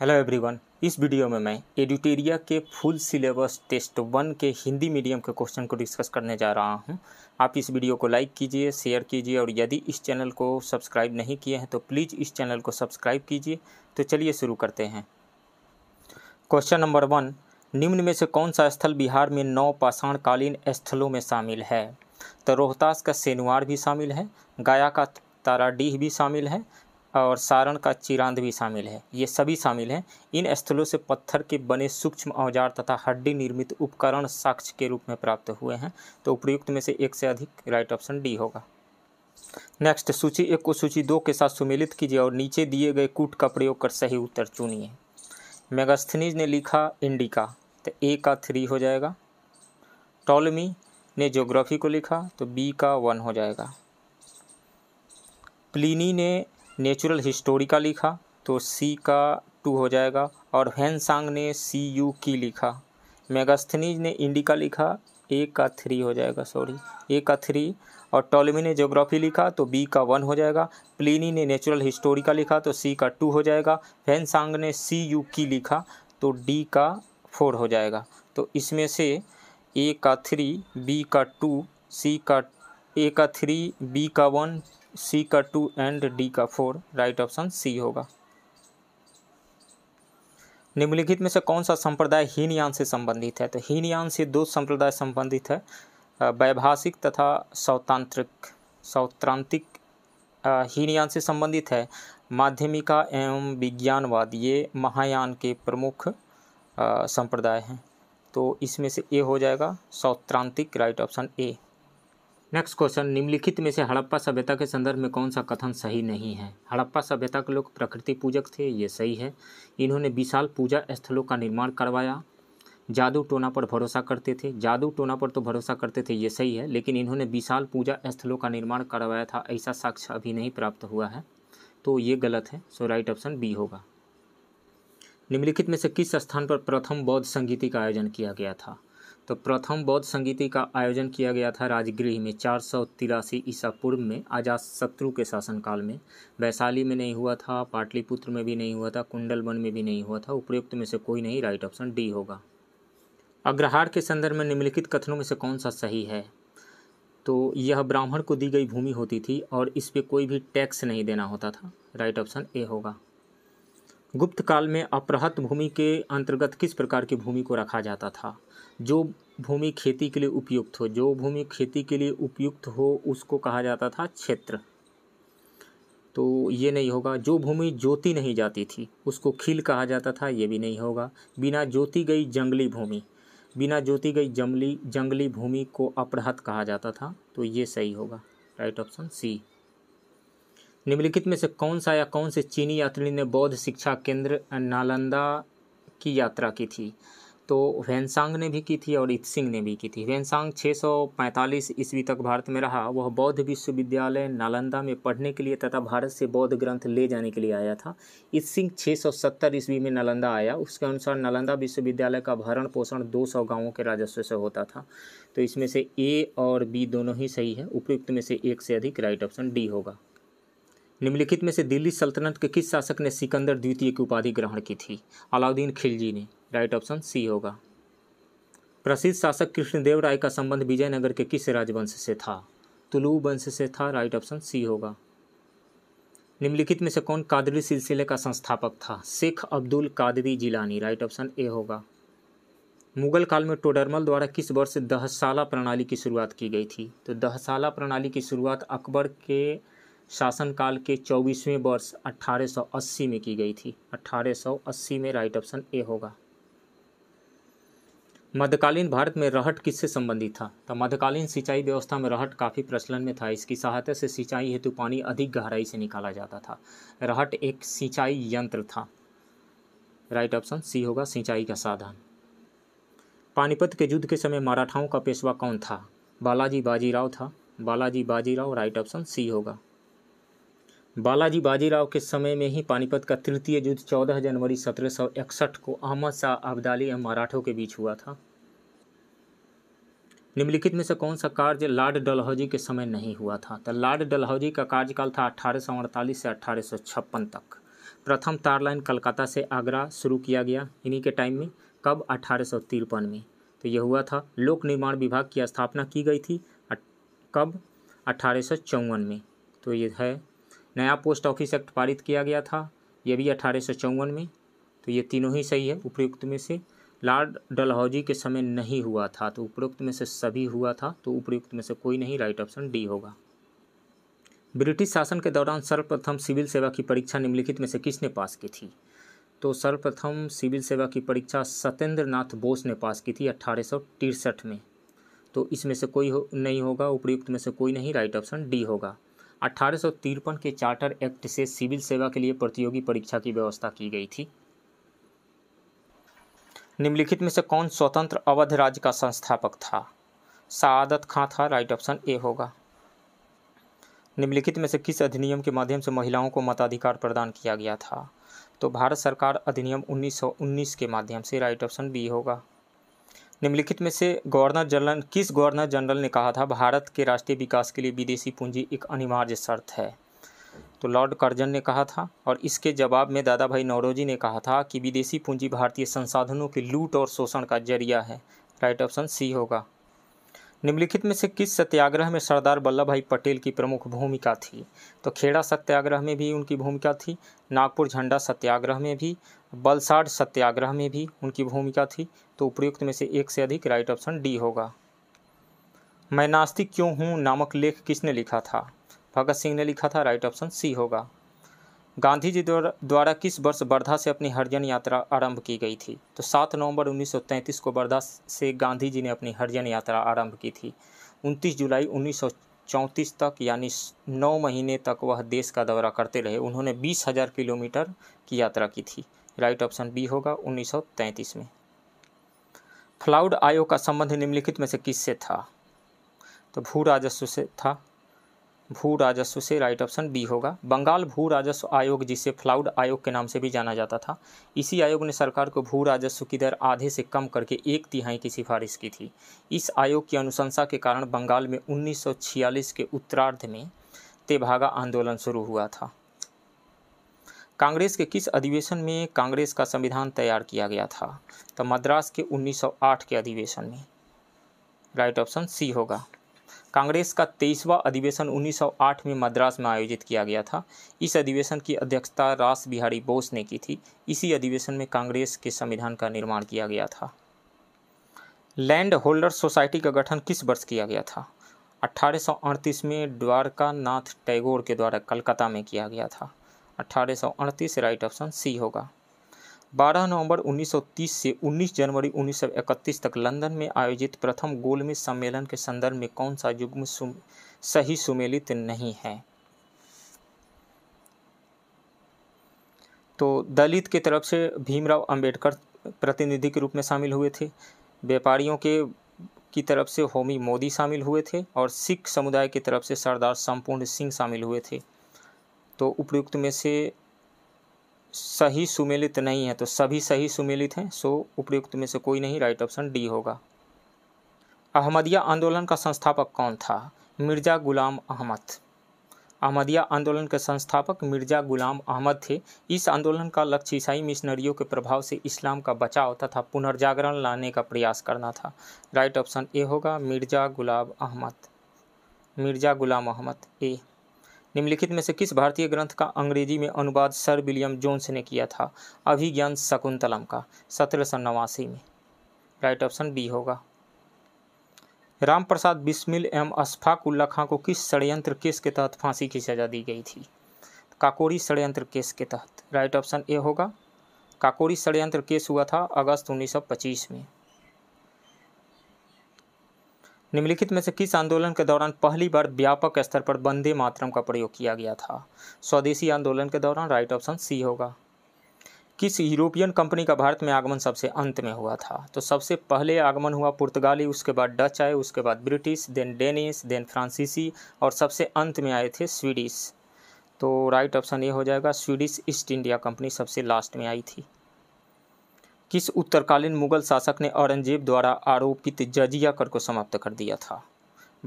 hello everyone इस video में मैं एडिटेरिया के फुल सिलेबस टेस्ट वन के हिंदी मीडियम के क्वेश्चन को डिस्कस करने जा रहा हूं आप इस वीडियो को लाइक कीजिए शेयर कीजिए और यदि इस चैनल को सब्सक्राइब नहीं किए हैं तो प्लीज़ इस चैनल को सब्सक्राइब कीजिए तो चलिए शुरू करते हैं क्वेश्चन नंबर वन निम्न में से कौन सा स्थल बिहार में नौ पाषाणकालीन स्थलों में शामिल है तो रोहतास का सेनुआर भी शामिल है गया का ताराडीह भी शामिल है और सारण का चिरांद भी शामिल है ये सभी शामिल हैं इन स्थलों से पत्थर के बने सूक्ष्म औजार तथा हड्डी निर्मित उपकरण साक्ष्य के रूप में प्राप्त हुए हैं तो उपयुक्त में से एक से अधिक राइट ऑप्शन डी होगा नेक्स्ट सूची एक को सूची दो के साथ सुमेलित कीजिए और नीचे दिए गए कूट का प्रयोग कर सही उत्तर चुनिए मेगास्थनीज ने लिखा इंडिका तो ए का थ्री हो जाएगा टॉलमी ने ज्योग्राफी को लिखा तो बी का वन हो जाएगा प्लीनी ने नेचुरल हिस्टोरिका लिखा तो सी का टू हो जाएगा और हैनसांग ने सी यू की लिखा मेगास्थनीज ने इंडिका लिखा ए का थ्री हो जाएगा सॉरी ए का थ्री और टॉलमी ने जोग्राफी लिखा तो बी का वन हो जाएगा प्लिनी ने नेचुरल हिस्टोरी का लिखा तो सी का टू हो जाएगा हैनसांग ने सी यू की लिखा तो डी का फोर हो जाएगा तो इसमें से ए का थ्री बी का टू सी का ए का थ्री बी का वन सी का टू एंड डी का फोर राइट ऑप्शन सी होगा निम्नलिखित में से कौन सा संप्रदाय हीनयान से संबंधित है तो हीनयान से दो संप्रदाय संबंधित है वैभाषिक तथा सौतांत्रिक सौत्रांतिक हीनयान से संबंधित है माध्यमिका एवं विज्ञानवाद ये महायान के प्रमुख संप्रदाय हैं तो इसमें से ए हो जाएगा सौत्रांतिक right option A next question निम्नलिखित में से हड़प्पा सभ्यता के संदर्भ में कौन सा कथन सही नहीं है हड़प्पा सभ्यता के लोग प्रकृति पूजक थे ये सही है इन्होंने विशाल पूजा स्थलों का निर्माण करवाया जादू टोना पर भरोसा करते थे जादू टोना पर तो भरोसा करते थे ये सही है लेकिन इन्होंने विशाल पूजा स्थलों का निर्माण करवाया था ऐसा साक्ष्य अभी नहीं प्राप्त हुआ है तो ये गलत है सो राइट ऑप्शन बी होगा निम्नलिखित में से किस स्थान पर प्रथम बौद्ध संगीति का आयोजन किया गया था तो प्रथम बौद्ध संगीति का आयोजन किया गया था राजगृह में चार सौ तिरासी ईसा पूर्व में आजाद शत्रु के शासनकाल में वैशाली में नहीं हुआ था पाटलिपुत्र में भी नहीं हुआ था कुंडलवन में भी नहीं हुआ था उपयुक्त में से कोई नहीं राइट ऑप्शन डी होगा अग्रहार के संदर्भ में निम्नलिखित कथनों में से कौन सा सही है तो यह ब्राह्मण को दी गई भूमि होती थी और इस पर कोई भी टैक्स नहीं देना होता था राइट ऑप्शन ए होगा गुप्त काल में अपहृत भूमि के अंतर्गत किस प्रकार की भूमि को रखा जाता था जो भूमि खेती के लिए उपयुक्त हो जो भूमि खेती के लिए उपयुक्त हो उसको कहा जाता था क्षेत्र तो ये नहीं होगा जो भूमि ज्योति नहीं जाती थी उसको खिल कहा जाता था ये भी नहीं होगा बिना ज्योति गई जंगली भूमि बिना ज्योति गई जंगली जंगली भूमि को अपराहत कहा जाता था तो ये सही होगा राइट ऑप्शन सी निम्नलिखित में से कौन सा या कौन से चीनी यात्री ने बौद्ध शिक्षा केंद्र नालंदा की यात्रा की थी तो वैनसांग ने भी की थी और इत सिंह ने भी की थी वेंसांग 645 ईस्वी तक भारत में रहा वह बौद्ध विश्वविद्यालय नालंदा में पढ़ने के लिए तथा भारत से बौद्ध ग्रंथ ले जाने के लिए आया था इत इत्सिंग 670 ईस्वी में नालंदा आया उसके अनुसार नालंदा विश्वविद्यालय का भरण पोषण 200 गांवों के राजस्व से होता था तो इसमें से ए और बी दोनों ही सही है उपयुक्त में से एक से अधिक राइट ऑप्शन डी होगा निम्नलिखित में से दिल्ली सल्तनत के किस शासक ने सिकंदर द्वितीय की उपाधि ग्रहण की थी अलाउद्दीन खिलजी ने राइट ऑप्शन सी होगा प्रसिद्ध शासक कृष्णदेव राय का संबंध विजयनगर के किस राजवंश से था तुलु वंश से था राइट ऑप्शन सी होगा निम्नलिखित में से कौन कादरी सिलसिले का संस्थापक था Sheikh Abdul Qadri Jilani right option A होगा मुगल काल में टोडरमल द्वारा किस वर्ष दहसाला प्रणाली की शुरुआत की गई थी तो दहसाला प्रणाली की शुरुआत अकबर के शासनकाल के चौबीसवें वर्ष 1880 में की गई थी 1880 में राइट ऑप्शन ए होगा मध्यकालीन भारत में रहट किससे संबंधित था तो मध्यकालीन सिंचाई व्यवस्था में रहट काफ़ी प्रचलन में था इसकी सहायता से सिंचाई हेतु पानी अधिक गहराई से निकाला जाता था रहट एक सिंचाई यंत्र था राइट ऑप्शन सी होगा सिंचाई का साधन पानीपत के युद्ध के समय मराठाओं का पेशवा कौन था बालाजी बाजीराव था Balaji Bajirao right option C होगा बालाजी बाजीराव के समय में ही पानीपत का तृतीय युद्ध 14 जनवरी 1761 को अहमद शाह अब्दाली एवं मराठों के बीच हुआ था निम्नलिखित में से कौन सा कार्य लॉर्ड डलहौजी के समय नहीं हुआ था तो लॉर्ड डलहौजी का कार्यकाल था अठारह से अठारह तक प्रथम तार लाइन कलकत्ता से आगरा शुरू किया गया इन्हीं के टाइम में कब अठारह में तो यह हुआ था लोक निर्माण विभाग की स्थापना की गई थी कब अठारह में तो ये है नया पोस्ट ऑफिस एक्ट पारित किया गया था यह भी अठारह में तो ये तीनों ही सही है उपयुक्त में से लॉर्ड डलहौजी के समय नहीं हुआ था तो उपयुक्त में से सभी हुआ था तो उपयुक्त में से कोई नहीं राइट ऑप्शन डी होगा ब्रिटिश शासन के दौरान सर्वप्रथम सिविल सेवा की परीक्षा निम्नलिखित में से किसने पास की थी तो सर्वप्रथम सिविल सेवा की परीक्षा सत्येंद्र नाथ बोस ने पास की थी अट्ठारह में तो इसमें से कोई हो, नहीं होगा उपयुक्त में से कोई नहीं राइट ऑप्शन डी होगा अठारह के चार्टर एक्ट से सिविल सेवा के लिए प्रतियोगी परीक्षा की व्यवस्था की गई थी निम्नलिखित में से कौन स्वतंत्र अवध राज्य का संस्थापक था सादत खां था राइट ऑप्शन ए होगा निम्नलिखित में से किस अधिनियम के माध्यम से महिलाओं को मताधिकार प्रदान किया गया था तो भारत सरकार अधिनियम 1919 के माध्यम से राइट ऑप्शन बी होगा निम्नलिखित में से गवर्नर जनरल किस गवर्नर जनरल ने कहा था भारत के राष्ट्रीय विकास के लिए विदेशी पूंजी एक अनिवार्य शर्त है तो लॉर्ड कर्जन ने कहा था और इसके जवाब में दादा भाई नौरोजी ने कहा था कि विदेशी पूंजी भारतीय संसाधनों के लूट और शोषण का जरिया है राइट ऑप्शन सी होगा निम्नलिखित में से किस सत्याग्रह में सरदार वल्लभ भाई पटेल की प्रमुख भूमिका थी तो खेड़ा सत्याग्रह में भी उनकी भूमिका थी नागपुर झंडा सत्याग्रह में भी बलसाड़ सत्याग्रह में भी उनकी भूमिका थी तो उपयुक्त में से एक से अधिक राइट ऑप्शन डी होगा मैं नास्तिक क्यों हूँ नामक लेख किसने लिखा था भगत सिंह ने लिखा था राइट ऑप्शन सी होगा गांधी जी द्वारा किस वर्ष वर्धा से अपनी हरिजन यात्रा आरंभ की गई थी तो 7 नवंबर 1933 को वर्धा से गांधी जी ने अपनी हरिजन यात्रा आरंभ की थी 29 जुलाई 1934 तक यानी 9 महीने तक वह देश का दौरा करते रहे उन्होंने बीस हज़ार किलोमीटर की यात्रा की थी राइट ऑप्शन बी होगा 1933 में फ्लाउड आयोग का संबंध निम्नलिखित में से किससे था तो भू राजस्व से था भू राजस्व से राइट ऑप्शन बी होगा बंगाल भू राजस्व आयोग जिसे फ्लाउड आयोग के नाम से भी जाना जाता था इसी आयोग ने सरकार को भू राजस्व की दर आधे से कम करके एक तिहाई की सिफारिश की थी इस आयोग की अनुशंसा के कारण बंगाल में 1946 के उत्तरार्ध में तेभागा आंदोलन शुरू हुआ था कांग्रेस के किस अधिवेशन में कांग्रेस का संविधान तैयार किया गया था तो मद्रास के 1908 के अधिवेशन में राइट ऑप्शन सी होगा कांग्रेस का तेईसवा अधिवेशन 1908 में मद्रास में आयोजित किया गया था इस अधिवेशन की अध्यक्षता रास बिहारी बोस ने की थी इसी अधिवेशन में कांग्रेस के संविधान का निर्माण किया गया था लैंड होल्डर सोसाइटी का गठन किस वर्ष किया गया था अट्ठारह में द्वारका नाथ टैगोर के द्वारा कलकत्ता में किया गया था अट्ठारह राइट ऑप्शन सी होगा 12 नवंबर 1930 से 19 जनवरी 1931 तक लंदन में आयोजित प्रथम गोलमेज सम्मेलन के संदर्भ में कौन सा युग्म सुम, सही सुमेलित नहीं है तो दलित के तरफ से भीमराव अंबेडकर प्रतिनिधि के रूप में शामिल हुए थे व्यापारियों के की तरफ से होमी मोदी शामिल हुए थे और सिख समुदाय की तरफ से सरदार संपूर्ण सिंह शामिल हुए थे तो उपयुक्त में से सही सुमेलित नहीं है तो सभी सही सुमेलित हैं सो उपयुक्त में से कोई नहीं राइट ऑप्शन डी होगा अहमदिया आंदोलन का संस्थापक कौन था मिर्ज़ा गुलाम अहमद अहमदिया आंदोलन के संस्थापक मिर्ज़ा गुलाम अहमद थे इस आंदोलन का लक्ष्य ईसाई मिशनरियों के प्रभाव से इस्लाम का बचाव तथा पुनर्जागरण लाने का प्रयास करना था राइट ऑप्शन ए होगा मिर्ज़ा गुलाम अहमद मिर्ज़ा गुलाम अहमद ए निम्नलिखित में से किस भारतीय ग्रंथ का अंग्रेजी में अनुवाद सर विलियम जोन्स ने किया था अभिज्ञान शकुंतलम का सत्रह सौ नवासी में राइट ऑप्शन बी होगा राम प्रसाद बिस्मिल एम अशफाक उल्ला खां को किस षडयंत्र केस के तहत फांसी की सजा दी गई थी काकोरी षडयंत्र केस के तहत राइट ऑप्शन ए होगा काकोरी षडयंत्र केस हुआ था अगस्त 1925 में निम्नलिखित में से किस आंदोलन के दौरान पहली बार व्यापक स्तर पर बंदे मातरम का प्रयोग किया गया था स्वदेशी आंदोलन के दौरान राइट ऑप्शन सी होगा किस यूरोपियन कंपनी का भारत में आगमन सबसे अंत में हुआ था तो सबसे पहले आगमन हुआ पुर्तगाली उसके बाद डच आए उसके बाद ब्रिटिश देन डेनिस देन फ्रांसीसी और सबसे अंत में आए थे स्वीडिश तो राइट ऑप्शन ये हो जाएगा स्वीडिश ईस्ट इंडिया कंपनी सबसे लास्ट में आई थी किस उत्तरकालीन मुगल शासक ने औरंगजेब द्वारा आरोपित जजिया कर को समाप्त कर दिया था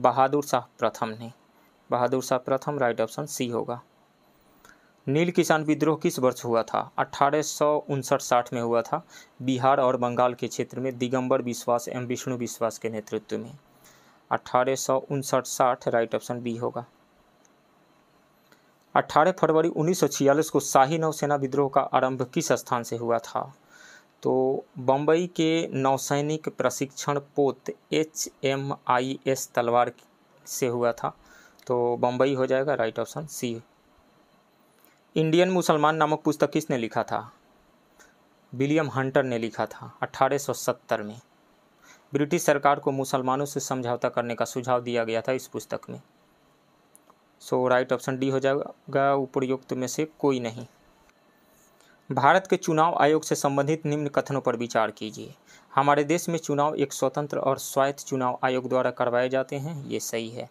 बहादुर शाह प्रथम ने बहादुर शाह प्रथम राइट ऑप्शन सी होगा नील किसान विद्रोह किस वर्ष हुआ था अठारह सौ साठ में हुआ था बिहार और बंगाल के क्षेत्र में दिगंबर विश्वास एवं विष्णु विश्वास के नेतृत्व में अठारह सौ साठ राइट ऑप्शन बी होगा अठारह फरवरी 1946 को शाही नौसेना विद्रोह का आरंभ किस स्थान से हुआ था तो बम्बई के नौसैनिक प्रशिक्षण पोत एच एम आई एस तलवार से हुआ था तो बम्बई हो जाएगा राइट ऑप्शन सी इंडियन मुसलमान नामक पुस्तक किसने लिखा था विलियम हंटर ने लिखा था 1870 में ब्रिटिश सरकार को मुसलमानों से समझौता करने का सुझाव दिया गया था इस पुस्तक में सो राइट ऑप्शन डी हो जाएगा उपयुक्त में से कोई नहीं भारत के चुनाव आयोग से संबंधित निम्न कथनों पर विचार कीजिए हमारे देश में चुनाव एक स्वतंत्र और स्वायत्त चुनाव आयोग द्वारा करवाए जाते हैं ये सही है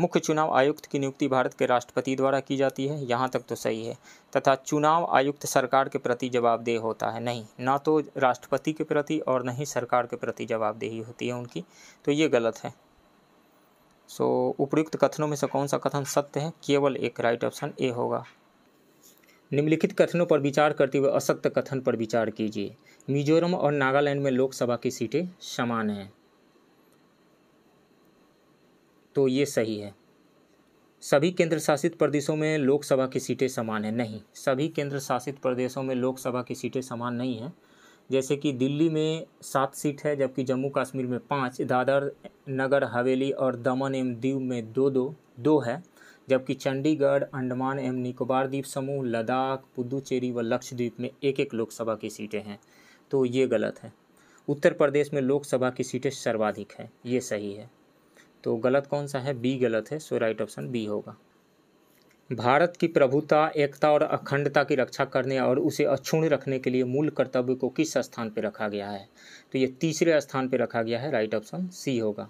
मुख्य चुनाव आयुक्त की नियुक्ति भारत के राष्ट्रपति द्वारा की जाती है यहाँ तक तो सही है तथा चुनाव आयुक्त सरकार के प्रति जवाबदेह होता है नहीं ना तो राष्ट्रपति के प्रति और न ही सरकार के प्रति जवाबदेही होती है उनकी तो ये गलत है सो उपयुक्त कथनों में से कौन सा कथन सत्य है केवल एक राइट ऑप्शन ए होगा निम्नलिखित कथनों पर विचार करते हुए असत्य कथन पर विचार कीजिए मिजोरम और नागालैंड में लोकसभा की सीटें समान हैं तो ये सही है सभी केंद्र शासित प्रदेशों में लोकसभा की सीटें समान हैं नहीं सभी केंद्र शासित प्रदेशों में लोकसभा की सीटें समान नहीं हैं जैसे कि दिल्ली में सात सीट है जबकि जम्मू कश्मीर में पाँच दादर नगर हवेली और दमन एवं दीव में दो दो दो है जबकि चंडीगढ़ अंडमान एवं निकोबार द्वीप समूह लद्दाख पुदुचेरी व लक्षद्वीप में एक एक लोकसभा की सीटें हैं तो ये गलत है उत्तर प्रदेश में लोकसभा की सीटें सर्वाधिक हैं ये सही है तो गलत कौन सा है बी गलत है सो राइट ऑप्शन बी होगा भारत की प्रभुता एकता और अखंडता की रक्षा करने और उसे अक्षुण रखने के लिए मूल कर्तव्य को किस स्थान पर रखा गया है तो ये तीसरे स्थान पर रखा गया है राइट ऑप्शन सी होगा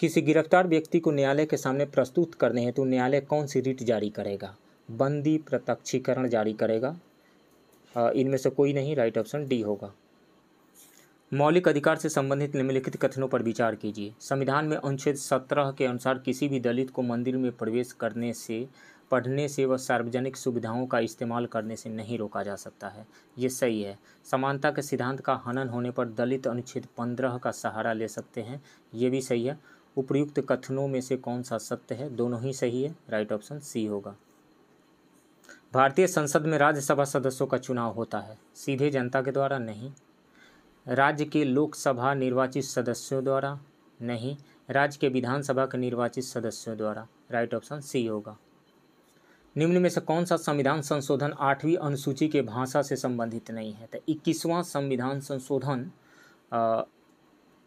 किसी गिरफ्तार व्यक्ति को न्यायालय के सामने प्रस्तुत करने हैं तो न्यायालय कौन सी रिट जारी करेगा बंदी प्रत्यक्षीकरण जारी करेगा इनमें से कोई नहीं राइट ऑप्शन डी होगा मौलिक अधिकार से संबंधित निम्नलिखित कथनों पर विचार कीजिए संविधान में अनुच्छेद सत्रह के अनुसार किसी भी दलित को मंदिर में प्रवेश करने से पढ़ने से व सार्वजनिक सुविधाओं का इस्तेमाल करने से नहीं रोका जा सकता है ये सही है समानता के सिद्धांत का हनन होने पर दलित अनुच्छेद पंद्रह का सहारा ले सकते हैं ये भी सही है उपयुक्त कथनों में से कौन सा सत्य है दोनों ही सही है राइट ऑप्शन सी होगा भारतीय संसद में राज्यसभा सदस्यों का चुनाव होता है सीधे जनता के द्वारा नहीं राज्य के लोकसभा निर्वाचित सदस्यों द्वारा नहीं राज्य के विधानसभा के निर्वाचित सदस्यों द्वारा राइट ऑप्शन सी होगा निम्न में से कौन सा संविधान संशोधन आठवीं अनुसूची के भाषा से संबंधित नहीं है तो इक्कीसवां संविधान संशोधन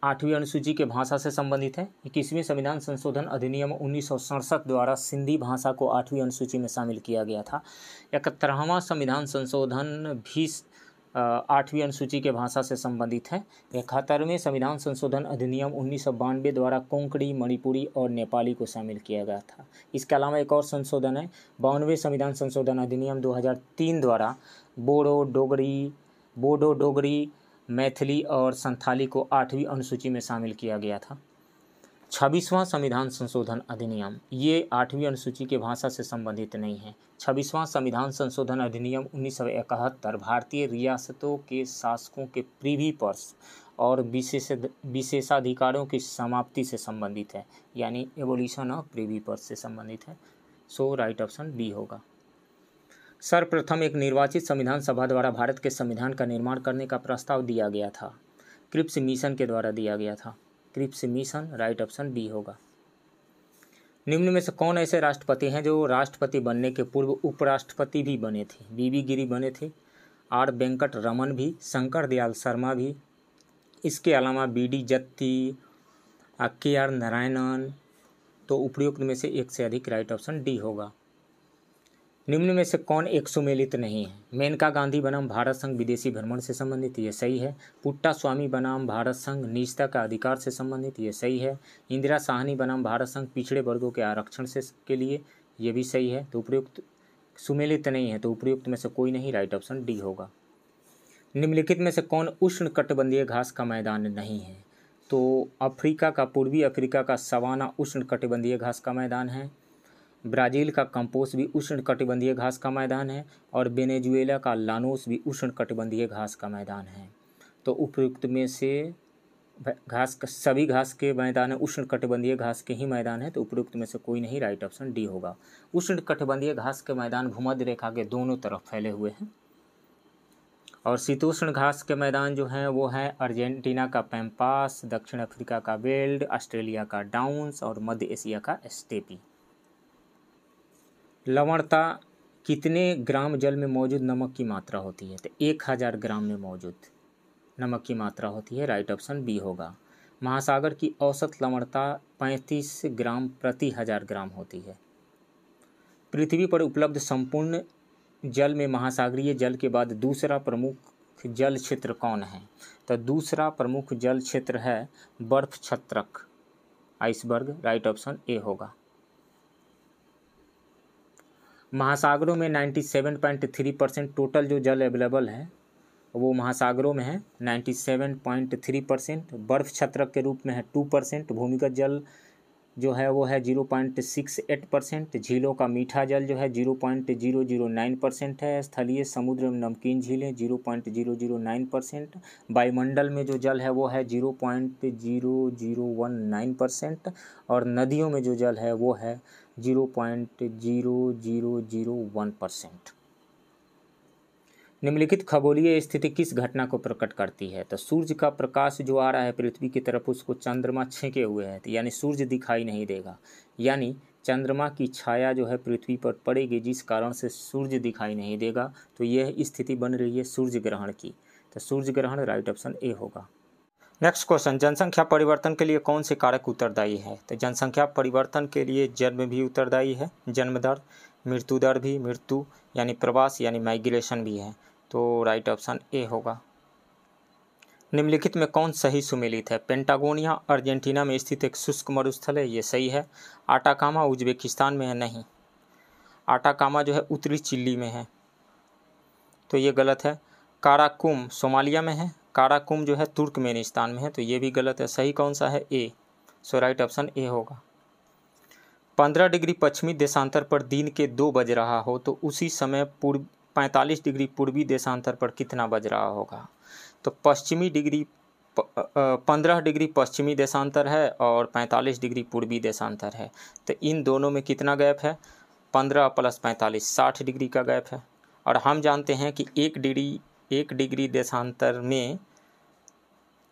आठवीं अनुसूची के भाषा से संबंधित है इक्कीसवीं संविधान संशोधन अधिनियम उन्नीस द्वारा सिंधी भाषा को आठवीं अनुसूची में शामिल किया गया था इकहत्तरवां संविधान संशोधन भी आठवीं अनुसूची के भाषा से संबंधित है इकहत्तरवें संविधान संशोधन अधिनियम उन्नीस द्वारा कोंकणी मणिपुरी और नेपाली को शामिल किया गया था इसके अलावा एक और संशोधन है बावनवें संविधान संशोधन अधिनियम दो द्वारा बोडो डोगरी बोडो डोगरी मैथिली और संथाली को आठवीं अनुसूची में शामिल किया गया था छब्बीसवां संविधान संशोधन अधिनियम ये आठवीं अनुसूची के भाषा से संबंधित नहीं है छब्बीसवां संविधान संशोधन अधिनियम उन्नीस भारतीय रियासतों के शासकों के प्रीवी पर्स और विशेष विशेषाधिकारों की समाप्ति से संबंधित है यानी एवोल्यूशन ऑफ प्रीवी पर्स से संबंधित है सो राइट ऑप्शन बी होगा सर्वप्रथम एक निर्वाचित संविधान सभा द्वारा भारत के संविधान का निर्माण करने का प्रस्ताव दिया गया था क्रिप्स मिशन के द्वारा दिया गया था Cripps mission right option B होगा निम्न में से कौन ऐसे राष्ट्रपति हैं जो राष्ट्रपति बनने के पूर्व उपराष्ट्रपति भी बने थे बीबी गिरी बने थे आर वेंकट रमन भी शंकर दयाल शर्मा भी इसके अलावा बी डी जत्ती के आर नारायणन तो उपयुक्त में से एक से अधिक राइट ऑप्शन डी होगा निम्न में से कौन एक सुमेलित नहीं है मेनका गांधी बनाम भारत संघ विदेशी भ्रमण से संबंधित ये सही है पुट्टा स्वामी बनाम भारत संघ निजता का अधिकार से संबंधित ये सही है इंदिरा साहनी बनाम भारत संघ पिछड़े वर्गों के आरक्षण से के लिए ये भी सही है तो उपयुक्त सुमेलित नहीं है तो उपयुक्त में से कोई नहीं राइट ऑप्शन डी होगा निम्नलिखित में से कौन उष्ण कटबंधीय घास का मैदान नहीं है तो अफ्रीका का पूर्वी अफ्रीका का सवाना उष्ण कटिबंधीय घास का मैदान है ब्राज़ील का कंपोस भी उष्ण कटिबंधीय घास का मैदान है और वेनेजुएला का लानोस भी उष्ण कटिबंधीय घास का मैदान है तो उपयुक्त में से घास सभी घास के मैदान है उष्ण कटिबंधीय घास के ही मैदान है तो उपयुक्त में से कोई नहीं राइट ऑप्शन डी होगा उष्ण कटिबंधीय घास के मैदान भूमध्य रेखा के दोनों तरफ फैले हुए हैं और शीतोष्ण घास के मैदान जो हैं वो हैं अर्जेंटीना का पैम्पास दक्षिण अफ्रीका का वेल्ड ऑस्ट्रेलिया का डाउन्स और मध्य एशिया का स्टेपी लवणता कितने ग्राम जल में मौजूद नमक की मात्रा होती है तो एक हज़ार ग्राम में मौजूद नमक की मात्रा होती है राइट ऑप्शन बी होगा महासागर की औसत लवणता पैंतीस ग्राम प्रति हज़ार ग्राम होती है पृथ्वी पर उपलब्ध संपूर्ण जल में महासागरीय जल के बाद दूसरा प्रमुख जल क्षेत्र कौन है तो दूसरा प्रमुख जल क्षेत्र है बर्फ छत्रक आइसबर्ग राइट ऑप्शन ए होगा महासागरों में 97.3 परसेंट टोटल जो जल अवेलेबल है वो महासागरों में है 97.3 परसेंट बर्फ छत्रक के रूप में है 2 परसेंट भूमिगत जल जो है वो है zero point six eight percent झीलों का मीठा जल जो है zero point zero zero nine percent है स्थलीय समुद्र में नमकीन झीलें zero point zero zero nine percent वायुमंडल में जो जल है वो है zero point zero zero one nine percent और नदियों में जो जल है वो है zero point zero zero zero one percent निम्नलिखित खगोलीय स्थिति किस घटना को प्रकट करती है तो सूर्य का प्रकाश जो आ रहा है पृथ्वी की तरफ उसको चंद्रमा छेके हुए हैं तो यानी सूर्य दिखाई नहीं देगा यानी चंद्रमा की छाया जो है पृथ्वी पर पड़ेगी जिस कारण से सूर्य दिखाई नहीं देगा तो यह स्थिति बन रही है सूर्य ग्रहण की तो सूर्य ग्रहण राइट ऑप्शन ए होगा नेक्स्ट क्वेश्चन जनसंख्या परिवर्तन के लिए कौन से कारक उत्तरदायी है तो जनसंख्या परिवर्तन के लिए जन्म भी उत्तरदायी है जन्मदर मृत्यु दर भी मृत्यु यानी प्रवास यानी माइग्रेशन भी है तो राइट ऑप्शन ए होगा निम्नलिखित में कौन सही सुमेलित है पेंटागोनिया अर्जेंटीना में स्थित एक शुष्क मरुस्थल है ये सही है आटाकामा उज्बेकिस्तान में है नहीं आटाकामा जो है उत्तरी चिल्ली में है तो ये गलत है काराकुम सोमालिया में है काराकुम जो है तुर्कमेनिस्तान में है तो ये भी गलत है सही कौन सा है ए सो राइट ऑप्शन ए होगा पंद्रह डिग्री पश्चिमी देशांतर पर दिन के दो बज रहा हो तो उसी समय पूर्व पैंतालीस डिग्री पूर्वी देशांतर पर कितना बज रहा होगा तो पश्चिमी डिग्री पंद्रह डिग्री पश्चिमी देशांतर है और पैंतालीस डिग्री पूर्वी देशांतर है तो इन दोनों में कितना गैप है पंद्रह प्लस पैंतालीस साठ डिग्री का गैप है और हम जानते हैं कि एक डिग्री एक डिग्री देशांतर में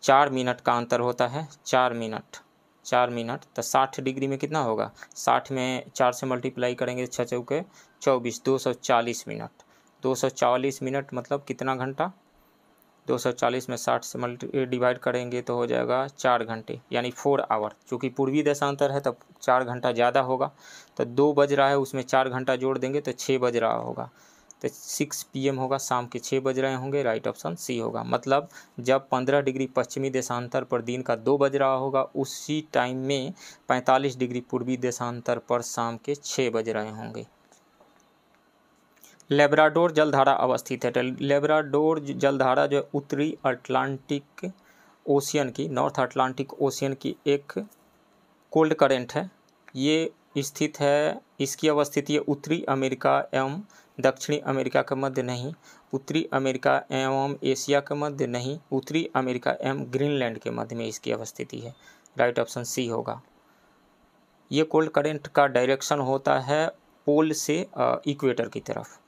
चार मिनट का अंतर होता है चार मिनट चार मिनट तो साठ डिग्री में कितना होगा साठ में चार से मल्टीप्लाई करेंगे छः चौके चौबीस दो सौ चालीस मिनट दो सौ चालीस मिनट मतलब कितना घंटा दो सौ चालीस में साठ से मल्टी डिवाइड करेंगे तो हो जाएगा चार घंटे यानी फोर आवर चूँकि पूर्वी देशांतर है तब तो चार घंटा ज़्यादा होगा तो दो बज रहा है उसमें चार घंटा जोड़ देंगे तो छः बज रहा होगा तो सिक्स पीएम होगा शाम के छः बज रहे होंगे राइट ऑप्शन सी होगा मतलब जब पंद्रह डिग्री पश्चिमी देशांतर पर दिन का दो बज रहा होगा उसी टाइम में पैंतालीस डिग्री पूर्वी देशांतर पर शाम के छः बज रहे होंगे लेब्राडोर जलधारा अवस्थित है तो लेब्राडोर जलधारा जो है उत्तरी अटलांटिक ओशियन की नॉर्थ अटलांटिक ओशियन की एक कोल्ड करेंट है ये स्थित है इसकी अवस्थिति उत्तरी अमेरिका एवं दक्षिणी अमेरिका के मध्य नहीं उत्तरी अमेरिका एवं एशिया के मध्य नहीं उत्तरी अमेरिका एवं ग्रीनलैंड के मध्य में इसकी अवस्थिति है राइट ऑप्शन सी होगा ये कोल्ड करेंट का डायरेक्शन होता है पोल से इक्वेटर की तरफ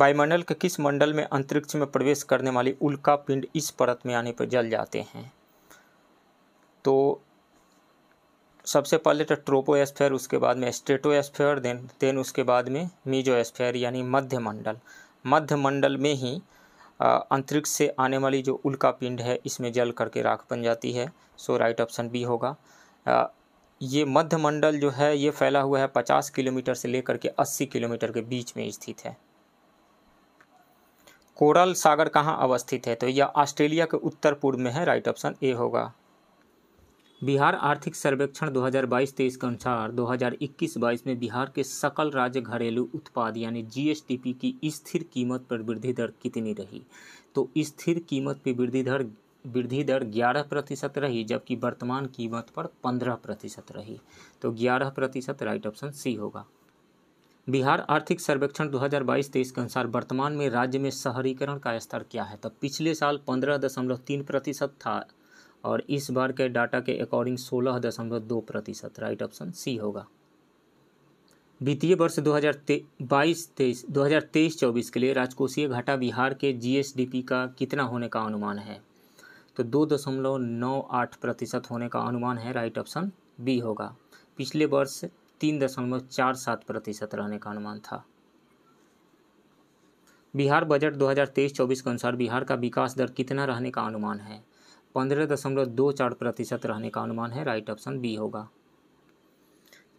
वायुमंडल के किस मंडल में अंतरिक्ष में प्रवेश करने वाली उल्का पिंड इस परत में आने पर जल जाते हैं तो सबसे पहले तो ट्रोपोस्फेयर उसके बाद में स्टेटोस्फेयर देन देन उसके बाद में मीजोस्फेयर यानी मध्यमंडल मध्यमंडल में ही अंतरिक्ष से आने वाली जो उल्का पिंड है इसमें जल करके राख बन जाती है सो राइट ऑप्शन बी होगा आ, ये मध्यमंडल जो है ये फैला हुआ है पचास किलोमीटर से लेकर के अस्सी किलोमीटर के बीच में स्थित है कोरल सागर कहाँ अवस्थित है तो यह ऑस्ट्रेलिया के उत्तर पूर्व में है राइट ऑप्शन ए होगा बिहार आर्थिक सर्वेक्षण 2022-23 के अनुसार 2021-22 में बिहार के सकल राज्य घरेलू उत्पाद यानी जीएसटीपी की स्थिर कीमत पर वृद्धि दर कितनी रही तो स्थिर कीमत पर वृद्धि दर वृद्धि दर 11 प्रतिशत रही जबकि वर्तमान कीमत पर 15 प्रतिशत रही तो 11 प्रतिशत राइट ऑप्शन सी होगा बिहार आर्थिक सर्वेक्षण 2022-23 के अनुसार वर्तमान में राज्य में शहरीकरण का स्तर क्या है तो पिछले साल पंद्रह दशमलव तीन प्रतिशत था और इस बार के डाटा के अकॉर्डिंग सोलह दशमलव दो प्रतिशत राइट ऑप्शन सी होगा वित्तीय वर्ष दो हज़ार तेईस दो हजार तेईस चौबीस के लिए राजकोषीय घाटा बिहार के जीएसडीपी का कितना होने का अनुमान है तो दो दशमलव नौ आठ प्रतिशत होने का अनुमान है राइट ऑप्शन बी होगा पिछले वर्ष तीन दशमलव चार सात प्रतिशत रहने का अनुमान था बिहार बजट 2023-24 के अनुसार बिहार का विकास दर कितना रहने का अनुमान है पंद्रह दशमलव दो चार प्रतिशत रहने का अनुमान है राइट ऑप्शन बी होगा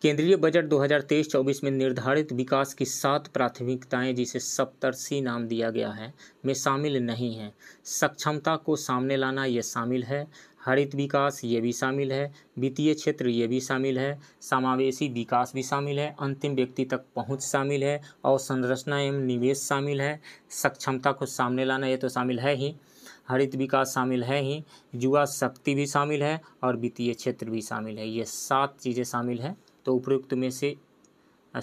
केंद्रीय बजट 2023-24 में निर्धारित विकास की सात प्राथमिकताएं जिसे सप्तर्षि नाम दिया गया है में शामिल नहीं है सक्षमता को सामने लाना ये शामिल है हरित विकास ये भी शामिल है वित्तीय क्षेत्र ये भी शामिल है समावेशी विकास भी शामिल है अंतिम व्यक्ति तक पहुंच शामिल है और संरचना एवं निवेश शामिल है सक्षमता को सामने लाना ये तो शामिल है ही हरित विकास शामिल है ही युवा शक्ति भी शामिल है और वित्तीय क्षेत्र भी शामिल है ये सात चीज़ें शामिल है तो उपयुक्त में से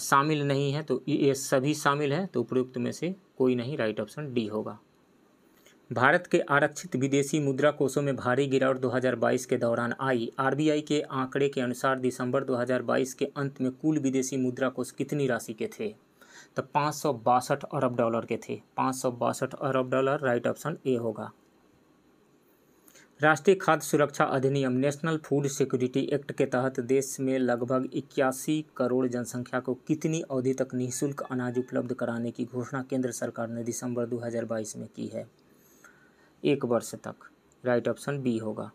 शामिल नहीं है तो ये सभी शामिल है तो उपयुक्त में से कोई नहीं राइट ऑप्शन डी होगा भारत के आरक्षित विदेशी मुद्रा कोषों में भारी गिरावट 2022 के दौरान आई आरबीआई के आंकड़े के अनुसार दिसंबर 2022 के अंत में कुल विदेशी मुद्रा कोष कितनी राशि के थे तो पाँच अरब डॉलर के थे पाँच अरब डॉलर राइट ऑप्शन ए होगा राष्ट्रीय खाद्य सुरक्षा अधिनियम नेशनल फूड सिक्योरिटी एक्ट के तहत देश में लगभग इक्यासी करोड़ जनसंख्या को कितनी अवधि तक निःशुल्क अनाज उपलब्ध कराने की घोषणा केंद्र सरकार ने दिसंबर 2022 में की है एक वर्ष तक राइट ऑप्शन बी होगा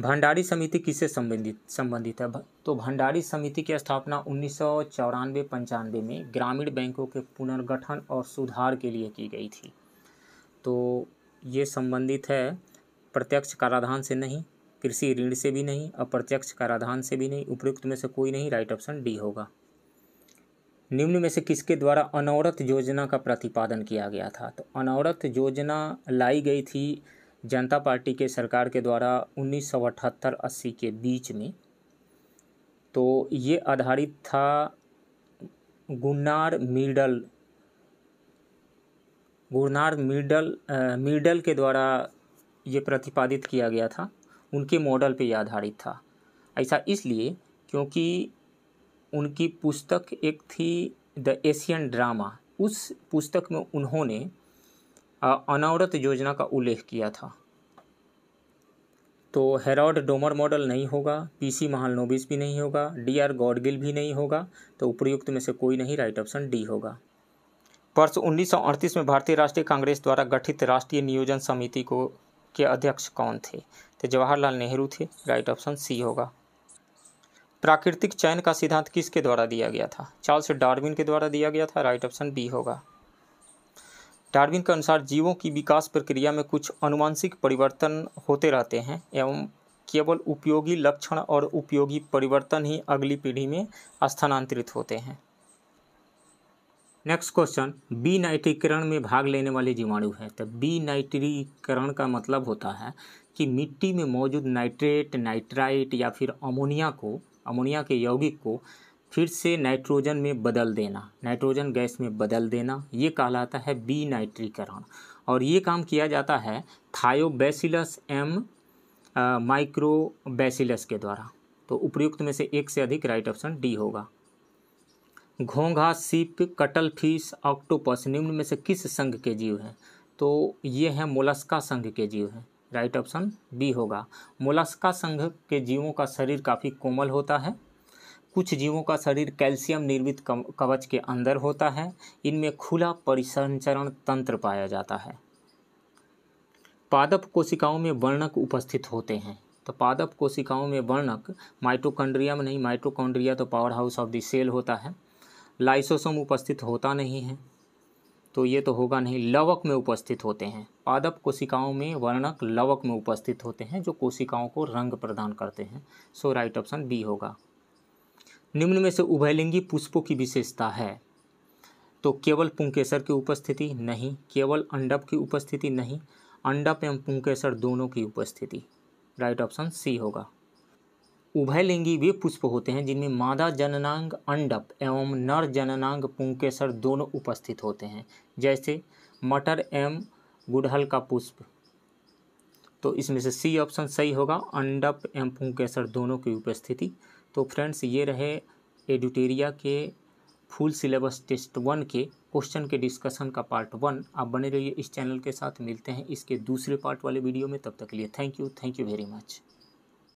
भंडारी समिति किससे संबंधित संबंधित है तो भंडारी समिति की स्थापना उन्नीस सौ चौरानवे पंचानवे में ग्रामीण बैंकों के पुनर्गठन और सुधार के लिए की गई थी तो ये संबंधित है प्रत्यक्ष कराधान से नहीं कृषि ऋण से भी नहीं अप्रत्यक्ष कराधान से भी नहीं उपयुक्त में से कोई नहीं राइट ऑप्शन डी होगा निम्न में से किसके द्वारा अनौरत योजना का प्रतिपादन किया गया था तो अनौरत योजना लाई गई थी जनता पार्टी के सरकार के द्वारा उन्नीस सौ अठहत्तर अस्सी के बीच में तो ये आधारित था Gunnar Myrdal Gunnar Myrdal Myrdal के द्वारा ये प्रतिपादित किया गया था उनके मॉडल पे आधारित था ऐसा इसलिए क्योंकि उनकी पुस्तक एक थी द एशियन ड्रामा उस पुस्तक में उन्होंने अनावरत योजना का उल्लेख किया था तो हेरॉड डोमर मॉडल नहीं होगा पीसी नोबिस भी नहीं होगा डी आर गॉडगिल भी नहीं होगा तो उपयुक्त में से कोई नहीं राइट ऑप्शन डी होगा वर्ष 1938 में भारतीय राष्ट्रीय कांग्रेस द्वारा गठित राष्ट्रीय नियोजन समिति को के अध्यक्ष कौन थे तो जवाहरलाल नेहरू थे राइट ऑप्शन सी होगा प्राकृतिक चयन का सिद्धांत किसके द्वारा दिया गया था चार्ल्स डार्विन के द्वारा दिया गया था राइट ऑप्शन बी होगा डार्विन के अनुसार जीवों की विकास प्रक्रिया में कुछ अनुवांशिक परिवर्तन होते रहते हैं एवं केवल उपयोगी लक्षण और उपयोगी परिवर्तन ही अगली पीढ़ी में स्थानांतरित होते हैं नेक्स्ट क्वेश्चन बी नाइट्रीकरण में भाग लेने वाले जीवाणु है तो बी नाइट्रीकरण का मतलब होता है कि मिट्टी में मौजूद नाइट्रेट नाइट्राइट या फिर अमोनिया को अमोनिया के यौगिक को फिर से नाइट्रोजन में बदल देना नाइट्रोजन गैस में बदल देना ये कहलाता है बी नाइट्रीकरण और ये काम किया जाता है थायोबैसिलस एम माइक्रोबैसिलस के द्वारा तो उपयुक्त में से एक से अधिक राइट ऑप्शन डी होगा घोंघा सीप कटल फिश ऑक्टोपस निम्न में से किस संघ के जीव हैं तो ये हैं मोलस्का संघ के जीव हैं राइट ऑप्शन बी होगा मोलस्का संघ के जीवों का शरीर काफ़ी कोमल होता है कुछ जीवों का शरीर कैल्शियम निर्मित कवच के अंदर होता है इनमें खुला परिसंचरण तंत्र पाया जाता है पादप कोशिकाओं में वर्णक उपस्थित होते हैं तो पादप कोशिकाओं में वर्णक माइटोकॉन्ड्रिया में नहीं माइटोकॉन्ड्रिया तो power house of the cell होता है लाइसोसोम उपस्थित होता नहीं है तो ये तो होगा नहीं लवक में उपस्थित होते हैं पादप कोशिकाओं में वर्णक लवक में उपस्थित होते हैं जो कोशिकाओं को रंग प्रदान करते हैं सो राइट ऑप्शन बी होगा निम्न में से उभयलिंगी पुष्पों की विशेषता है तो केवल पुंकेसर की उपस्थिति नहीं केवल अंडप की उपस्थिति नहीं अंडप एवं पुंकेसर दोनों की उपस्थिति राइट ऑप्शन सी होगा उभयलिंगी वे पुष्प होते हैं जिनमें मादा जननांग अंडप एवं नर जननांग पुंकेसर दोनों उपस्थित होते हैं जैसे मटर एवं गुड़हल का पुष्प तो इसमें से सी ऑप्शन सही होगा अंडप एवं पुंकेसर दोनों की उपस्थिति तो फ्रेंड्स ये रहे एडुटेरिया के फुल सिलेबस टेस्ट वन के क्वेश्चन के डिस्कशन का पार्ट वन आप बने रहिए इस चैनल के साथ मिलते हैं इसके दूसरे पार्ट वाले वीडियो में तब तक के लिए thank you thank you very much